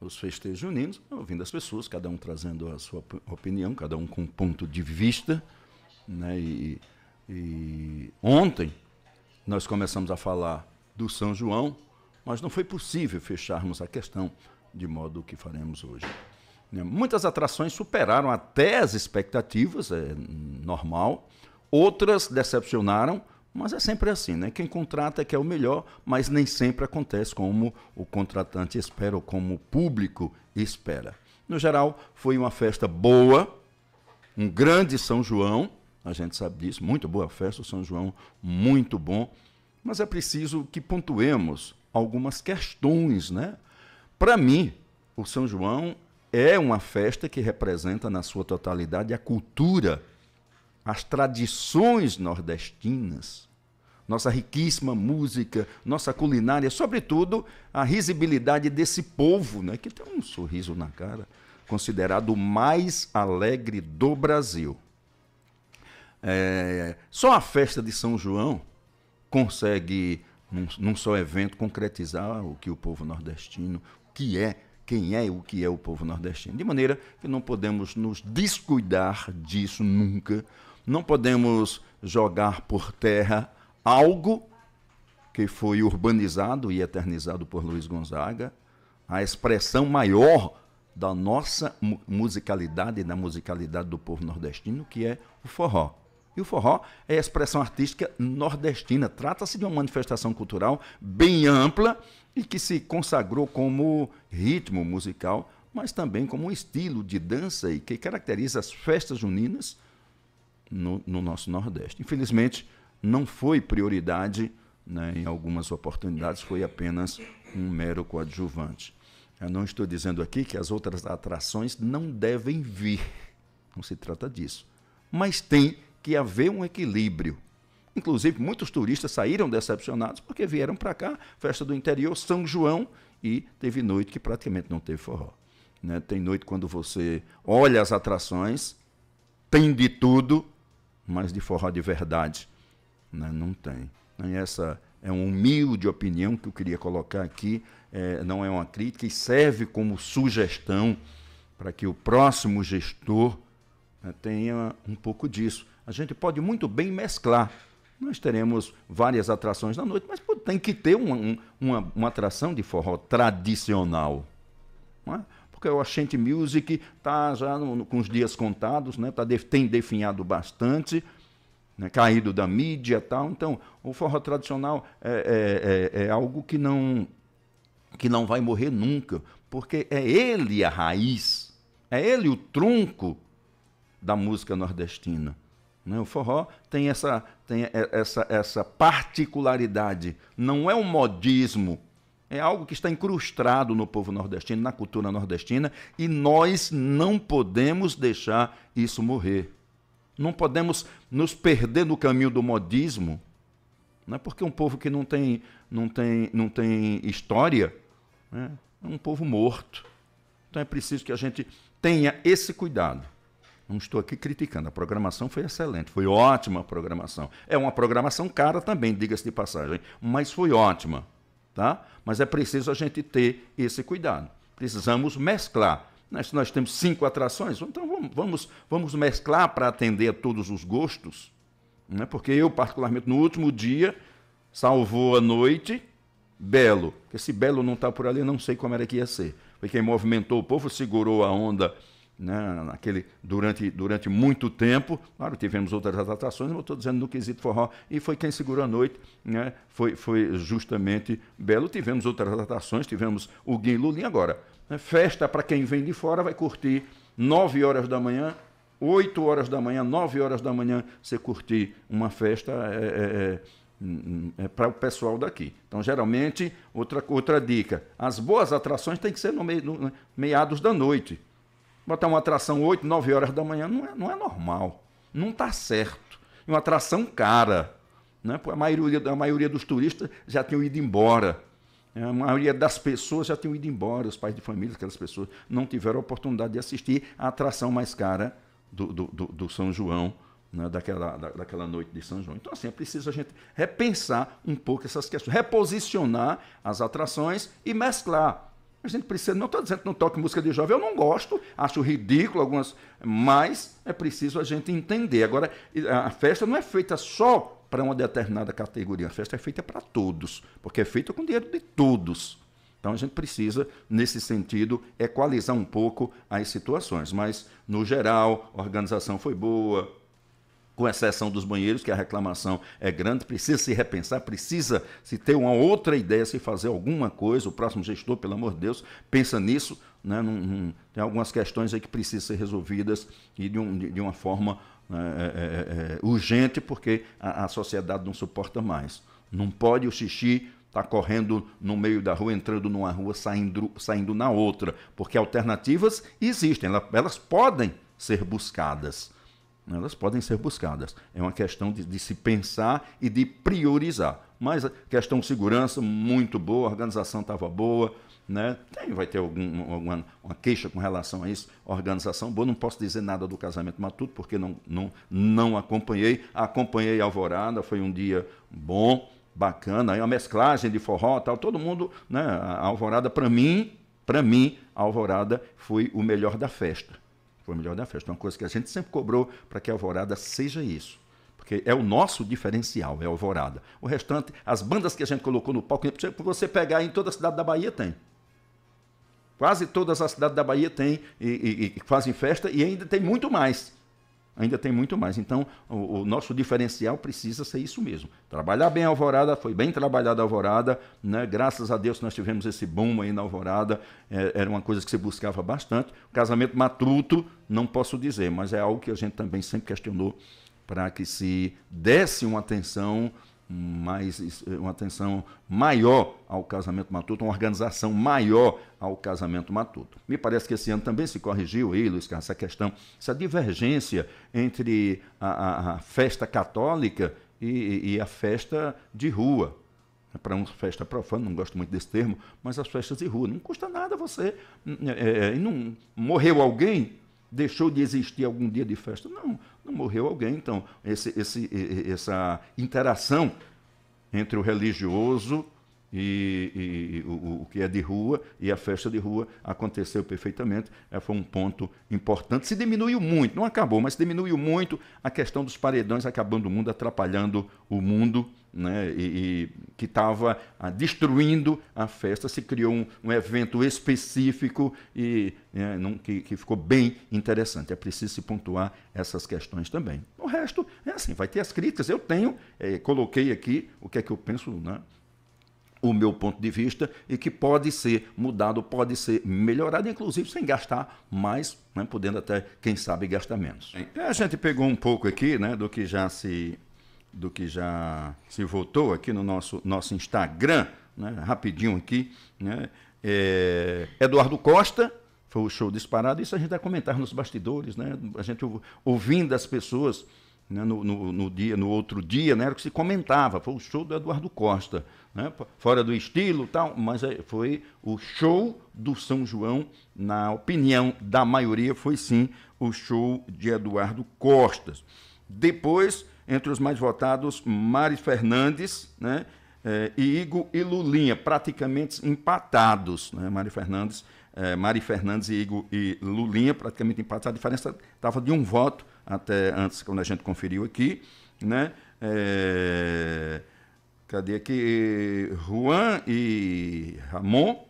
os festejos juninos, ouvindo as pessoas, cada um trazendo a sua opinião, cada um com um ponto de vista. Né? E, e ontem nós começamos a falar do São João, mas não foi possível fecharmos a questão de modo que faremos hoje. Né? Muitas atrações superaram até as expectativas, é normal. Outras decepcionaram, mas é sempre assim, né? Quem contrata é quer é o melhor, mas nem sempre acontece como o contratante espera ou como o público espera. No geral, foi uma festa boa, um grande São João, a gente sabe disso, muito boa festa, o São João muito bom, mas é preciso que pontuemos algumas questões, né? Para mim, o São João é uma festa que representa na sua totalidade a cultura, as tradições nordestinas, nossa riquíssima música, nossa culinária, sobretudo a risibilidade desse povo, né, que tem um sorriso na cara, considerado o mais alegre do Brasil. É, só a festa de São João consegue, num, num só evento, concretizar o que o povo nordestino, que é, quem é o que é o povo nordestino. De maneira que não podemos nos descuidar disso nunca, não podemos jogar por terra algo que foi urbanizado e eternizado por Luiz Gonzaga, a expressão maior da nossa musicalidade e da musicalidade do povo nordestino, que é o forró. E o forró é a expressão artística nordestina. Trata-se de uma manifestação cultural bem ampla e que se consagrou como ritmo musical, mas também como um estilo de dança e que caracteriza as festas juninas no, no nosso Nordeste. Infelizmente, não foi prioridade, né, em algumas oportunidades foi apenas um mero coadjuvante. Eu não estou dizendo aqui que as outras atrações não devem vir, não se trata disso. Mas tem que haver um equilíbrio. Inclusive, muitos turistas saíram decepcionados porque vieram para cá, festa do interior, São João, e teve noite que praticamente não teve forró. Né? Tem noite quando você olha as atrações, tem de tudo, mas de forró de verdade né? Não tem. E essa é uma humilde opinião que eu queria colocar aqui, é, não é uma crítica, e serve como sugestão para que o próximo gestor né, tenha um pouco disso. A gente pode muito bem mesclar. Nós teremos várias atrações na noite, mas pô, tem que ter uma, um, uma, uma, atração de forró tradicional. Não é? porque o Ashanti Music está já no, no, com os dias contados, né? tá de, tem definhado bastante né, caído da mídia tal. Então, o forró tradicional é, é, é, é, algo que não, que não vai morrer nunca, porque é ele a raiz, é ele o tronco da música nordestina. Né? O forró tem, essa, tem essa, essa particularidade, não é um modismo. É algo que está incrustado no povo nordestino, na cultura nordestina, e nós não podemos deixar isso morrer. Não podemos nos perder no caminho do modismo, é porque um povo que não tem, não tem, não tem história né? é um povo morto. Então é preciso que a gente tenha esse cuidado. Não estou aqui criticando, a programação foi excelente, foi ótima a programação. É uma programação cara também, diga-se de passagem, mas foi ótima, tá? Mas é preciso a gente ter esse cuidado. Precisamos mesclar nós né? nós temos cinco atrações, então vamos, vamos, vamos mesclar para atender a todos os gostos. Né? Porque eu, particularmente, no último dia, salvou a noite, Belo. Porque se Belo não está por ali, não sei como era que ia ser. Foi quem movimentou o povo, segurou a onda né, naquele, durante, durante muito tempo. Claro, tivemos outras atrações, mas eu estou dizendo no quesito forró. E foi quem segurou a noite, né, foi, foi justamente Belo. Tivemos outras atrações, tivemos o Guim Lulinha. Agora, né, festa para quem vem de fora vai curtir 9 horas da manhã, 8 horas da manhã, 9 horas da manhã, você curtir uma festa é, é, é, é, é para o pessoal daqui. Então, geralmente, outra, outra dica: as boas atrações têm que ser no, meio, no né, meados da noite. Botar uma atração 8, 9 horas da manhã não é, não é normal. Não está certo. E uma atração cara. Né? A, maioria, a maioria dos turistas já tinham ido embora. É, a maioria das pessoas já tinham ido embora. Os pais de família, aquelas pessoas, não tiveram a oportunidade de assistir a atração mais cara do, do, do, do São João. Né, daquela, da, daquela noite de São João. Então, assim, é preciso a gente repensar um pouco essas questões, reposicionar as atrações e mesclar a gente precisa, não estou dizendo que não toque música de jovem, eu não gosto, acho ridículo algumas, mas é preciso a gente entender. Agora, a festa não é feita só para uma determinada categoria, a festa é feita para todos, porque é feita com dinheiro de todos. Então a gente precisa, nesse sentido, equalizar um pouco as situações. Mas, no geral, a organização foi boa, com exceção dos banheiros, que a reclamação é grande, precisa se repensar, precisa se ter uma outra ideia, se fazer alguma coisa. O próximo gestor, pelo amor de Deus, pensa nisso. Né? Num, num, tem algumas questões aí que precisam ser resolvidas e de, um, de, de uma forma é, é, é, urgente, porque a, a sociedade não suporta mais. Não pode o xixi estar correndo no meio da rua, entrando numa rua, saindo, saindo na outra, porque alternativas existem, elas podem ser buscadas. Né, elas podem ser buscadas. É uma questão de, de, se pensar e de priorizar. Mas a questão segurança, muito boa, a organização estava boa, né? Tem, vai ter algum, alguma uma queixa com relação a isso, organização boa. Não posso dizer nada do casamento matuto, porque não, não, não acompanhei. Acompanhei Alvorada, foi um dia bom, bacana, aí é uma mesclagem de forró tal, todo mundo, né? A Alvorada, para mim, para mim, a Alvorada foi o melhor da festa foi o melhor da festa. Uma coisa que a gente sempre cobrou para que a Alvorada seja isso. Porque é o nosso diferencial, é a Alvorada. O restante, as bandas que a gente colocou no palco, você pegar em toda a cidade da Bahia tem. Quase todas as cidades da Bahia têm e, e, e fazem festa e ainda tem muito mais ainda tem muito mais. Então, o, o, nosso diferencial precisa ser isso mesmo. Trabalhar bem a Alvorada, foi bem trabalhada a Alvorada, né? graças a Deus nós tivemos esse boom aí na Alvorada, é, era uma coisa que se buscava bastante. O casamento matuto, não posso dizer, mas é algo que a gente também sempre questionou para que se desse uma atenção mais é, uma atenção maior ao casamento matuto, uma organização maior ao casamento matuto. Me parece que esse ano também se corrigiu aí, Luiz Carlos, essa questão, essa divergência entre a, a, a festa católica e, e a festa de rua, é para uma festa profana, não gosto muito desse termo, mas as festas de rua. Não custa nada você. Hum, é, é não, morreu alguém, deixou de existir algum dia de festa. Não. Morreu alguém, então. Esse, esse, essa interação entre o religioso e, e o, o, que é de rua e a festa de rua aconteceu perfeitamente. É, foi um ponto importante. Se diminuiu muito, não acabou, mas diminuiu muito a questão dos paredões acabando o mundo, atrapalhando o mundo né, e, e que estava ah, destruindo a festa, se criou um, um evento específico e é, né, não, que, que, ficou bem interessante. É preciso se pontuar essas questões também. O resto é assim, vai ter as críticas. Eu tenho, é, coloquei aqui o que é que eu penso, né, o meu ponto de vista e que pode ser mudado, pode ser melhorado, inclusive sem gastar mais, né, podendo até, quem sabe, gastar menos. É, a gente pegou um pouco aqui né, do que já se do que já se votou aqui no nosso, nosso Instagram, né? rapidinho aqui, né? É, Eduardo Costa, foi o show disparado, isso a gente vai comentar nos bastidores, né? A gente ouvindo as pessoas né? no, no, no, dia, no outro dia, né? Era o que se comentava, foi o show do Eduardo Costa, né? Fora do estilo tal, mas é, foi o show do São João, na opinião da maioria, foi sim o show de Eduardo Costas. Depois entre os mais votados, Mari Fernandes né, eh, e Igor e Lulinha, praticamente empatados. Né, Mari Fernandes é, Mari Fernandes e Igor e Lulinha, praticamente empatados. A diferença estava de um voto até antes, quando a gente conferiu aqui. Né? É, cadê aqui? Juan e Ramon.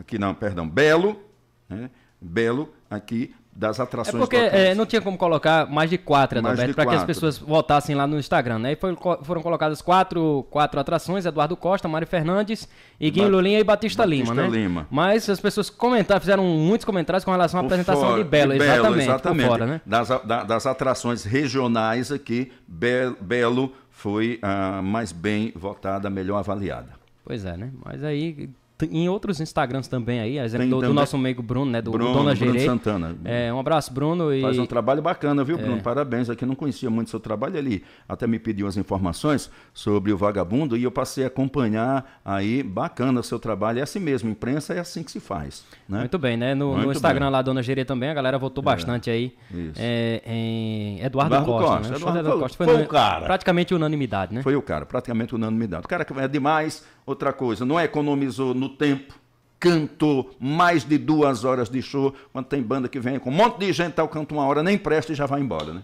Aqui não, perdão, Belo. Né? Belo aqui das é atrações. É porque é, não tinha como colocar mais de quatro, Adalberto, para que as pessoas votassem lá no Instagram, né? E foi, foram colocadas quatro, quatro atrações, Eduardo Costa, Mário Fernandes, Iguinho ba Lulinha e Batista, Batista Lima, né? Lima. Mas as pessoas comentaram, fizeram muitos comentários com relação à por apresentação fora, de Belo, de Belo exatamente, exatamente. Fora, né? das, da, das, atrações regionais aqui, Belo, foi a mais bem votada, melhor avaliada. Pois é, né? Mas aí em outros Instagrams também aí, do, também. do, nosso amigo Bruno, né? Do Bruno, Dona Gerê. Bruno Santana. É, um abraço, Bruno. E... Faz um trabalho bacana, viu, Bruno? É. Parabéns. Aqui é não conhecia muito seu trabalho ali. Até me pediu as informações sobre o vagabundo e eu passei a acompanhar aí. Bacana o seu trabalho. É assim mesmo, imprensa é assim que se faz. Né? Muito bem, né? No, no Instagram bem. lá, Dona Gerê também, a galera votou é. bastante aí. Isso. É, em Eduardo, Eduardo Costa. Costa. Né? Eduardo, Eduardo Costa foi, foi o cara. Praticamente unanimidade, né? Foi o cara, praticamente unanimidade. O cara que é demais Outra coisa, não é economizou no tempo, cantou mais de duas horas de show, quando tem banda que vem com um monte de gente, tal, canta uma hora, nem presta e já vai embora, né?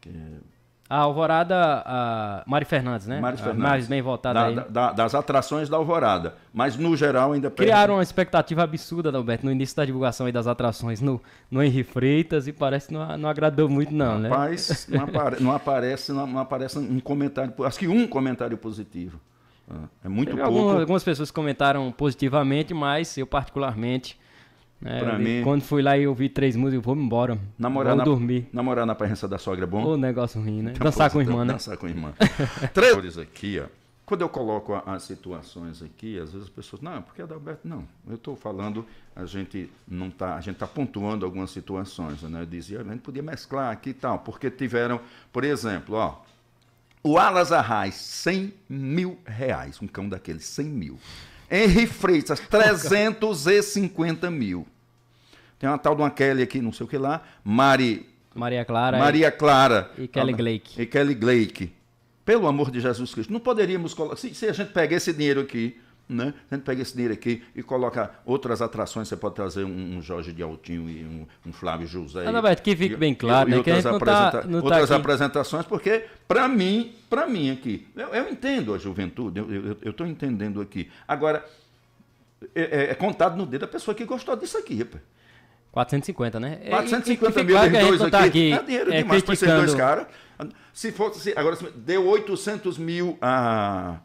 Que... A Alvorada, a Mari Fernandes, né? Mari Fernandes. Mais bem votada da, aí. Da, das atrações da Alvorada. Mas, no geral, ainda... Criaram uma expectativa absurda, Alberto, no início da divulgação aí das atrações no, no Henri Freitas e parece que não, não agradou muito, não, né? Rapaz, não, apare, não, aparece, não, não aparece um comentário... Acho que um comentário positivo. É, é muito Teve pouco. Algumas, algumas pessoas comentaram positivamente, mas eu particularmente. É, mim, quando fui lá e ouvi três músicas, eu vou embora. Namorar vou na, dormir. Namorar na presença da sogra é bom? O negócio ruim, né? Então, dançar, com irmã, né? dançar com irmã, Três aqui, ó. Quando eu coloco as situações aqui, às vezes as pessoas, não, porque é da Alberto. Não, eu estou falando, a gente não tá, a gente está pontuando algumas situações, né? Eu dizia, a gente podia mesclar aqui e tal, porque tiveram, por exemplo, ó, o Alas Arraes, 100 mil reais. Um cão daqueles, 100 mil. Henri Freitas, 350 mil. Tem uma tal de uma Kelly aqui, não sei o que lá. Mari. Maria Clara. É. Maria Clara. E, Kelly Glake. Ah, e Kelly Glake. Pelo amor de Jesus Cristo. Não poderíamos colocar. Se, se a gente pega esse dinheiro aqui né? A gente pega esse dinheiro aqui e coloca outras atrações. Você pode trazer um, um Jorge de Altinho e um, um Flávio José. Ah, Roberto, que fique e, bem claro, e, né? E outras, tá- apresenta tá, tá apresentações, porque, para mim, para mim aqui, eu, eu, entendo a juventude, eu estou entendendo aqui. Agora, é, é, é, contado no dedo a pessoa que gostou disso aqui, rapaz. 450, né? 450 é, e, mil claro dois tá aqui, tá aqui. É dinheiro é, demais para esses dois caras. Se fosse, agora, deu 800 mil a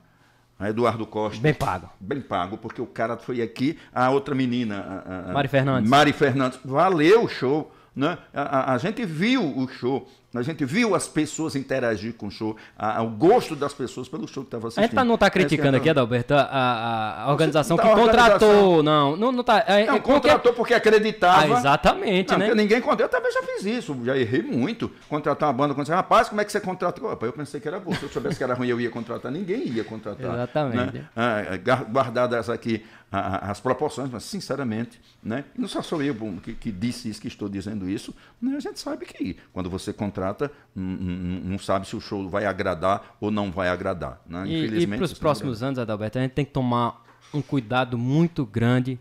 a Eduardo Costa. Bem pago. Bem pago, porque o cara foi aqui, a outra menina. A, a, Mari Fernandes. Mari Fernandes. Valeu o show. Né? A, a, a gente viu o show. A gente viu as pessoas interagir com o show, a, o gosto das pessoas pelo show que estava assistindo. A gente tá, não está criticando é aqui, Adalberto, a, a organização tá que contratou. Organização. Não, não, não tá. É, não, é contratou porque, porque acreditava. Ah, exatamente, não, né? Porque ninguém contratou. Eu também já fiz isso, já errei muito. Contratar uma banda, contratar. Rapaz, como é que você contratou? eu pensei que era bom. Se eu soubesse que era ruim, eu ia contratar. Ninguém ia contratar. Né? Exatamente. Né? Ah, é, guardadas aqui as proporções, mas sinceramente, né? não só sou eu que, que disse isso, que estou dizendo isso. Né? A gente sabe que quando você contrata contrata não, sabe se o show vai agradar ou não vai agradar. Né? E, e para os próximos anos, Adalberto, a gente tem que tomar um cuidado muito grande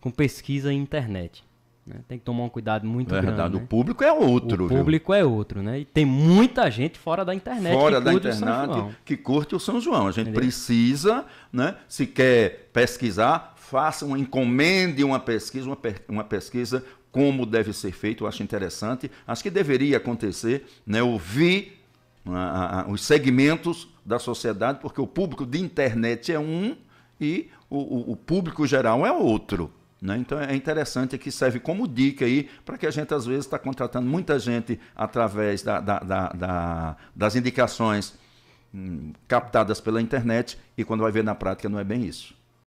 com pesquisa e internet. Né? Tem que tomar um cuidado muito Verdade, grande. O né? público é outro. O viu? público é outro, né? E tem muita gente fora da internet fora que da curte internet, o São João. Que curte o São João. A gente Entendeu? precisa, né? Se quer pesquisar, faça uma encomende uma pesquisa, uma, uma pesquisa como deve ser feito, eu acho interessante, acho que deveria acontecer, né, ouvir ah, ah, ah, os segmentos da sociedade, porque o público de internet é um e o, o, o público geral é outro. Né? Então é interessante que serve como dica aí para que a gente às vezes está contratando muita gente através da, da, da, das indicações hum, captadas pela internet e quando vai ver na prática não é bem isso.